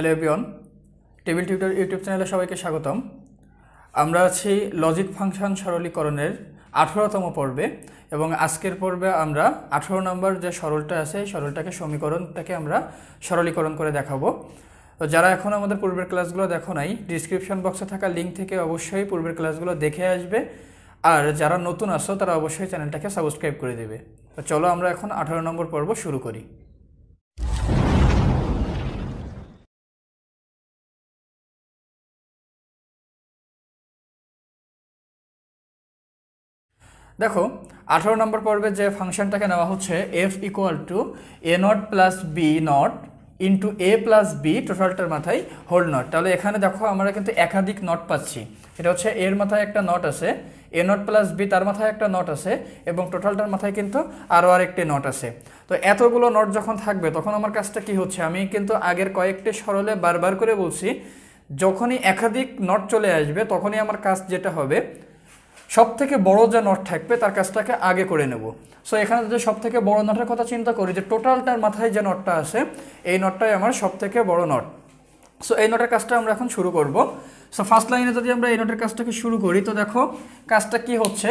Hello এভিয়ন table tutor YouTube চ্যানেলে সবাইকে স্বাগতম আমরা আছি লজিক ফাংশন সরলীকরণের আঠেরোতম পর্বে এবং আজকের পর্বে আমরা আঠেরো নম্বর যে সরলটা আছে সেই সরলটাকে সমীকরণটাকে আমরা সরলীকরণ করে দেখাবো তো যারা এখন আমাদের পূর্বের ক্লাসগুলো দেখো নাই ডিসক্রিপশন বক্সে থাকা লিঙ্ক থেকে অবশ্যই পূর্বের ক্লাসগুলো দেখে আসবে আর যারা নতুন আসো তারা অবশ্যই চ্যানেলটাকে সাবস্ক্রাইব করে দেবে তো চলো আমরা এখন আঠেরো নম্বর পর্ব শুরু করি দেখো আঠারো নম্বর পর্বে যে ফাংশনটাকে নেওয়া হচ্ছে F equal to A not plus B not into A plus B টোটালটার মাথায় হোল নট তাহলে এখানে দেখো আমরা কিন্তু একাধিক নট পাচ্ছি এটা হচ্ছে এর মাথায় একটা নট আছে এ নট প্লাস বি তার মাথায় একটা নট আছে এবং টোটালটার মাথায় কিন্তু আরও আরেকটি নট আছে তো এতগুলো নট যখন থাকবে তখন আমার কাজটা কি হচ্ছে আমি কিন্তু আগের কয়েকটি সরলে বারবার করে বলছি যখনই একাধিক নট চলে আসবে তখনই আমার কাজ যেটা হবে সব থেকে বড় যে নট থাকবে তার কাজটাকে আগে করে নেব সো এখানে যদি সব থেকে বড় নটের কথা চিন্তা করি যে টোটালটার মাথায় যে নটটা আছে এই নটটাই আমার সব থেকে বড় নট সো এই নটের কাজটা আমরা এখন শুরু করব সো ফার্স্ট লাইনে যদি আমরা এই নটের কাজটাকে শুরু করি তো দেখো কাজটা কি হচ্ছে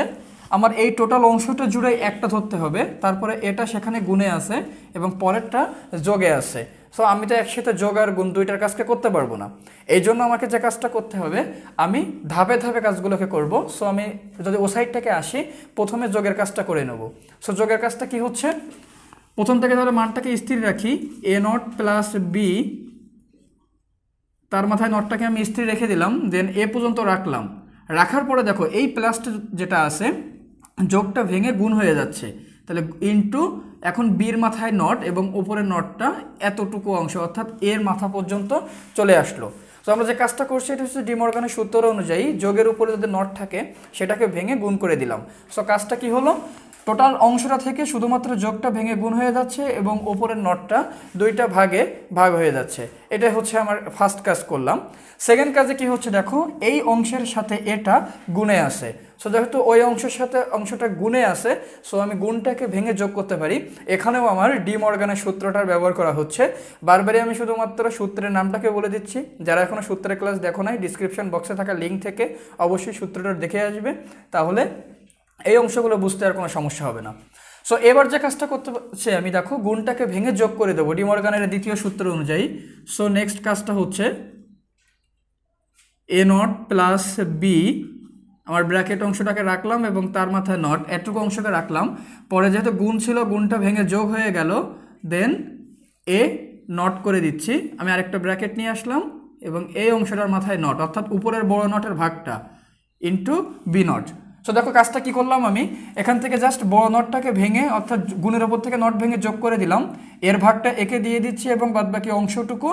আমার এই টোটাল অংশটা জুড়ে একটা ধরতে হবে তারপরে এটা সেখানে গুণে আছে এবং পরেরটা যোগে আছে সো আমি তো একসাথে যোগ আর গুণ দুইটার কাজকে করতে পারবো না এই জন্য আমাকে যে কাজটা করতে হবে আমি ধাপে ধাপে কাজগুলোকে করব সো আমি যদি ও থেকে আসি প্রথমে যোগের কাজটা করে নেব সো যোগের কাজটা কি হচ্ছে প্রথম থেকে তাহলে মানটাকে স্থির রাখি এ নট প্লাস বি তার মাথায় নটটাকে আমি স্থির রেখে দিলাম দেন এ পর্যন্ত রাখলাম রাখার পরে দেখো এই প্লাসটা যেটা আছে যোগটা ভেঙে গুণ হয়ে যাচ্ছে তাহলে ইন্টু এখন বির মাথায় নট এবং ওপরের নটটা এতটুকু অংশ অর্থাৎ এর মাথা পর্যন্ত চলে আসলো তো আমরা যে কাজটা করছি এটা হচ্ছে ডিমর্গানের সূত্র অনুযায়ী যোগের উপরে যদি নট থাকে সেটাকে ভেঙে গুণ করে দিলাম সো কাজটা কি হলো টোটাল অংশটা থেকে শুধুমাত্র যোগটা ভেঙে গুণ হয়ে যাচ্ছে এবং ওপরের নটটা দুইটা ভাগে ভাগ হয়ে যাচ্ছে এটা হচ্ছে আমার ফার্স্ট কাজ করলাম সেকেন্ড কাজে কি হচ্ছে দেখো এই অংশের সাথে এটা গুণে আছে সো যেহেতু ওই অংশের সাথে অংশটা গুণে আছে সো আমি গুণটাকে ভেঙে যোগ করতে পারি এখানেও আমার ডি মর্গানের সূত্রটার ব্যবহার করা হচ্ছে বারবারই আমি শুধুমাত্র সূত্রের নামটাকে বলে দিচ্ছি যারা এখনও সূত্রের ক্লাস দেখো নাই ডিসক্রিপশন বক্সে থাকা লিঙ্ক থেকে অবশ্যই সূত্রটা দেখে আসবে তাহলে এই অংশগুলো বুঝতে আর কোনো সমস্যা হবে না সো এবার যে কাজটা করতে হচ্ছে আমি দেখো গুণটাকে ভেঙে যোগ করে দেবো ডিমর্গানের দ্বিতীয় সূত্র অনুযায়ী সো নেক্সট কাজটা হচ্ছে এ নট প্লাস বি আমার ব্র্যাকেট অংশটাকে রাখলাম এবং তার মাথায় নট এটুকু অংশকে রাখলাম পরে যেহেতু গুণ ছিল গুণটা ভেঙে যোগ হয়ে গেল দেন এ নট করে দিচ্ছি আমি আরেকটা ব্র্যাকেট নিয়ে আসলাম এবং এই অংশটার মাথায় নট অর্থাৎ উপরের বড় নটের ভাগটা ইন্টু বি নট সো দেখো কাজটা কি করলাম আমি এখান থেকে জাস্ট বড় নটটাকে ভেঙে অর্থাৎ গুণের ওপর থেকে নট ভেঙে যোগ করে দিলাম এর ভাগটা একে দিয়ে দিচ্ছি এবং বাদবাকি অংশটুকু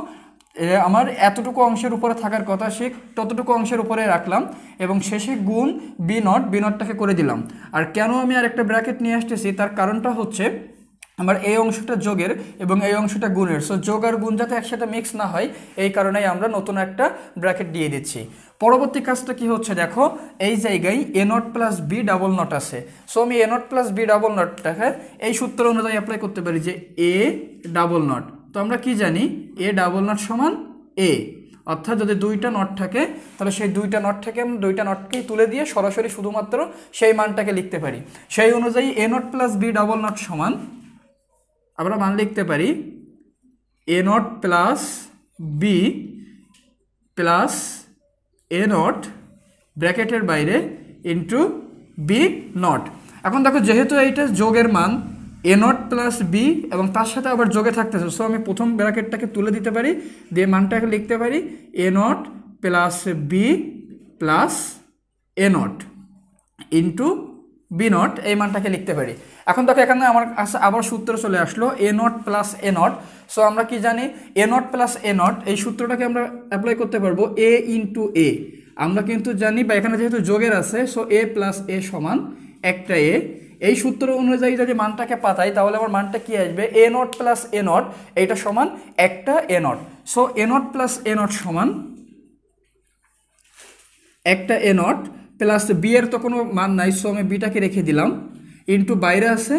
আমার এতটুকু অংশের উপরে থাকার কথা সে ততটুকু অংশের উপরে রাখলাম এবং শেষে গুণ বি নট বি নটটাকে করে দিলাম আর কেন আমি আর একটা ব্র্যাকেট নিয়ে আসতেছি তার কারণটা হচ্ছে আমার এই অংশটা যোগের এবং এই অংশটা গুণের সো যোগ আর গুণ যাতে একসাথে মিক্স না হয় এই কারণেই আমরা নতুন একটা ব্র্যাকেট দিয়ে দিচ্ছি পরবর্তী কাজটা কি হচ্ছে দেখো এই জায়গায় A not plus B double not আছে সো আমি A not plus B double নটটাকে এই সূত্র অনুযায়ী অ্যাপ্লাই করতে পারি যে এ ডাবল নট তো আমরা কি জানি এ ডাবল নট সমান এ অর্থাৎ যদি দুইটা নট থাকে তাহলে সেই দুইটা নট থেকে আমি দুইটা নটকেই তুলে দিয়ে সরাসরি শুধুমাত্র সেই মানটাকে লিখতে পারি সেই অনুযায়ী A not plus B double not সমান আমরা মান লিখতে পারি A not plus B plus A not ব্র্যাকেটের বাইরে ইন্টু বি নট এখন দেখো যেহেতু এইটা যোগের মান এ নট প্লাস বি এবং তার সাথে আবার যোগে থাকতেছে সো আমি প্রথম ব্র্যাকেটটাকে তুলে দিতে পারি দিয়ে মানটাকে লিখতে পারি A not plus B plus A not into B not এই মানটাকে লিখতে পারি এখন দেখো এখানে আমার আবার সূত্র চলে আসলো A not plus A not so আমরা কি জানি A not plus A not এই সূত্রটাকে আমরা অ্যাপ্লাই করতে পারবো এ ইন্টু এ আমরা কিন্তু জানি বা এখানে যেহেতু যোগের আছে সো এ প্লাস এ সমান একটা এ এই সূত্র অনুযায়ী যদি মানটাকে পাতাই তাহলে আমার মানটা কি আসবে A not plus A not এইটা সমান একটা A not so A not plus A not সমান একটা এ নট প্লাস বি এর তো কোনো মান নাই সো আমি বিটাকে রেখে দিলাম ইন্টু বাইরে আছে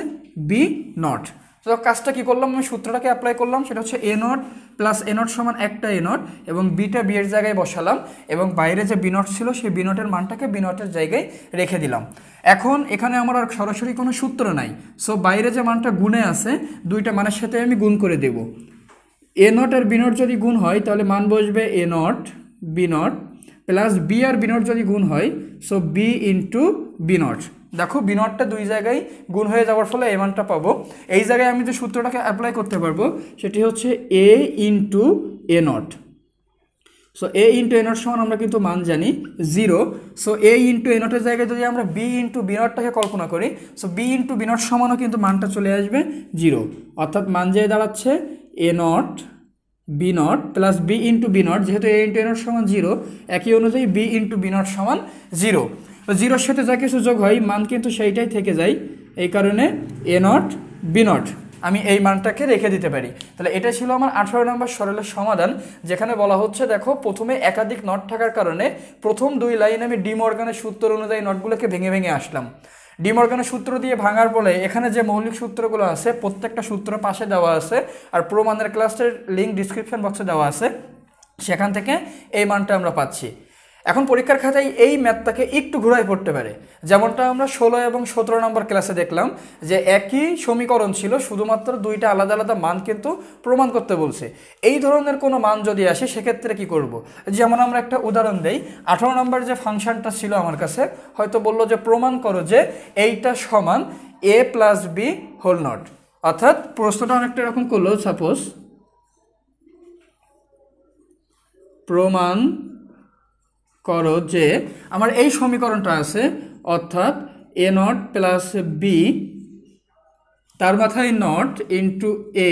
বি নট তো কাজটা কি করলাম আমি সূত্রটাকে অ্যাপ্লাই করলাম সেটা হচ্ছে A not plus A not সমান একটা এ নট এবং বিটা বি এর জায়গায় বসালাম এবং বাইরে যে বি নট ছিল সেই বি নটের মানটাকে বি নটের জায়গায় রেখে দিলাম এখন এখানে আমার আর সরাসরি কোনো সূত্র নাই সো বাইরে যে মানটা গুণে আছে দুইটা মানের সাথে আমি গুণ করে দেব এ নট আর বি নট যদি গুণ হয় তাহলে মান বসবে A not B not plus B আর বি নট যদি গুণ হয় so B into B not দেখো বিনটটা দুই জায়গায় গুণ হয়ে যাওয়ার ফলে এ মানটা পাবো এই জায়গায় আমি যে সূত্রটাকে অ্যাপ্লাই করতে পারবো সেটি হচ্ছে A into A not so A into A not সমান আমরা কিন্তু মান জানি zero so A into A নটের জায়গায় যদি আমরা বি ইন্টু বি নটটাকে কল্পনা করি so B into B not সমানও কিন্তু মানটা চলে আসবে জিরো অর্থাৎ মান যেয়ে দাঁড়াচ্ছে A not B not plus B into B not যেহেতু এ ইন্টু এ নট সমান জিরো একই অনুযায়ী বি ইন্টু বি নট সমান জিরো জিরোর সাথে যা কিছু যোগ হয় মান কিন্তু সেইটাই থেকে যায় এই কারণে এ নট বি নট আমি এই মানটাকে রেখে দিতে পারি তাহলে এটা ছিল আমার আঠারো নম্বর সরলের সমাধান যেখানে বলা হচ্ছে দেখো প্রথমে একাধিক নট থাকার কারণে প্রথম দুই লাইন আমি ডিমর্গানের সূত্র অনুযায়ী নটগুলোকে ভেঙে ভেঙে আসলাম ডিমর্গানের সূত্র দিয়ে ভাঙার ফলে এখানে যে মৌলিক সূত্রগুলো আছে প্রত্যেকটা সূত্র পাশে দেওয়া আছে আর প্রমাণের ক্লাসের লিঙ্ক ডিসক্রিপশন বক্সে দেওয়া আছে সেখান থেকে এই মানটা আমরা পাচ্ছি এখন পরীক্ষার খাতায় এই ম্যাথটাকে একটু ঘুরায় পড়তে পারে যেমনটা আমরা ষোলো এবং সতেরো নম্বর ক্লাসে দেখলাম যে একই সমীকরণ ছিল শুধুমাত্র দুইটা আলাদা আলাদা মান কিন্তু প্রমাণ করতে বলছে এই ধরনের কোনো মান যদি আসে সেক্ষেত্রে কি করব। যেমন আমরা একটা উদাহরণ দেই আঠারো নম্বর যে ফাংশনটা ছিল আমার কাছে হয়তো বলল যে প্রমাণ করো যে এইটা সমান A plus B whole not অর্থাৎ প্রশ্নটা অনেকটা এরকম করলো সাপোজ প্রমাণ করো যে আমার এই সমীকরণটা আছে অর্থাৎ এ নট প্লাস বি তার মাথায় not into A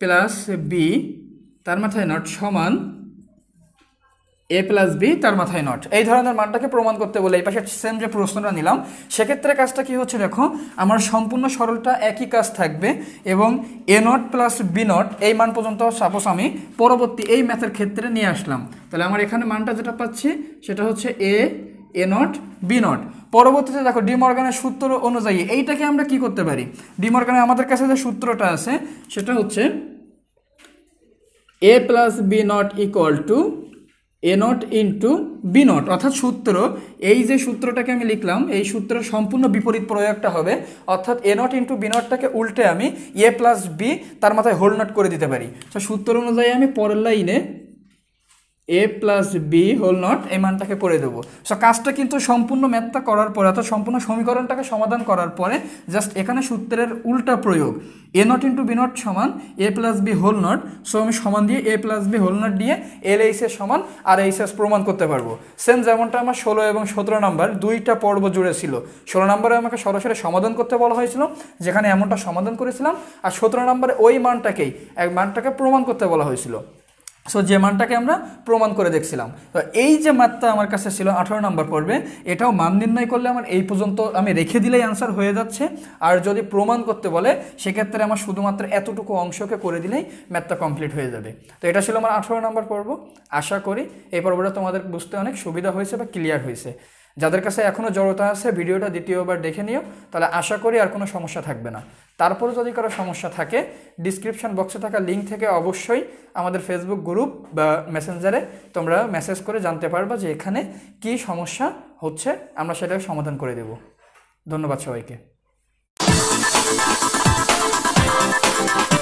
plus B তার মাথায় নট সমান এ প্লাস বি তার মাথায় নট এই ধরনের মানটাকে প্রমাণ করতে বলে এই পাশে সেম যে প্রশ্নটা নিলাম সেক্ষেত্রে কাজটা কি হচ্ছে দেখো আমার সম্পূর্ণ সরলটা একই কাজ থাকবে এবং A not plus B not এই মান পর্যন্ত সাপোজ আমি পরবর্তী এই ম্যাথের ক্ষেত্রে নিয়ে আসলাম তাহলে আমার এখানে মানটা যেটা পাচ্ছি সেটা হচ্ছে A A not B not পরবর্তীতে দেখো ডিমর্গানের সূত্র অনুযায়ী এইটাকে আমরা কি করতে পারি ডিমর্গানের আমাদের কাছে যে সূত্রটা আছে সেটা হচ্ছে A plus B not equal to A not into B not অর্থাৎ সূত্র এই যে সূত্রটাকে আমি লিখলাম এই সূত্রের সম্পূর্ণ বিপরীত প্রয়োগটা হবে অর্থাৎ এ নট ইন্টু বি নটটাকে উল্টে আমি এ প্লাস বি তার মাথায় হোল নট করে দিতে পারি তো সূত্র অনুযায়ী আমি পরের লাইনে A plus B whole not এই মানটাকে করে দেবো সো কাজটা কিন্তু সম্পূর্ণ ম্যাথটা করার পরে অর্থাৎ সম্পূর্ণ সমীকরণটাকে সমাধান করার পরে জাস্ট এখানে সূত্রের উল্টা প্রয়োগ A not into B not সমান A plus B whole not so আমি সমান দিয়ে A plus B whole not দিয়ে এল এইচ এস সমান আর এইচ এস প্রমাণ করতে পারবো সেম যেমনটা আমার ষোলো এবং সতেরো নাম্বার দুইটা পর্ব জুড়ে ছিল ষোলো নম্বরে আমাকে সরাসরি সমাধান করতে বলা হয়েছিল যেখানে এমনটা সমাধান করেছিলাম আর সতেরো নম্বরে ওই মানটাকেই এক মানটাকে প্রমাণ করতে বলা হয়েছিল সো যে মানটাকে আমরা প্রমাণ করে দেখছিলাম তো এই যে মাত্রা আমার কাছে ছিল আঠারো নম্বর পর্বে এটাও মান নির্ণয় করলে আমার এই পর্যন্ত আমি রেখে দিলেই আনসার হয়ে যাচ্ছে আর যদি প্রমাণ করতে বলে সেক্ষেত্রে আমার শুধুমাত্র এতটুকু অংশকে করে দিলেই ম্যাথটা কমপ্লিট হয়ে যাবে তো এটা ছিল আমার আঠারো নম্বর পর্ব আশা করি এই পর্বটা তোমাদের বুঝতে অনেক সুবিধা হয়েছে বা ক্লিয়ার হয়েছে যাদের কাছে এখনও জড়তা আছে ভিডিওটা দ্বিতীয়বার দেখে নিও তাহলে আশা করি আর কোনো সমস্যা থাকবে না তারপরে যদি কারো সমস্যা থাকে ডিসক্রিপশান বক্সে থাকা লিঙ্ক থেকে অবশ্যই আমাদের ফেসবুক গ্রুপ বা মেসেঞ্জারে তোমরা মেসেজ করে জানতে পারবা যে এখানে কি সমস্যা হচ্ছে আমরা সেটা সমাধান করে দেব ধন্যবাদ সবাইকে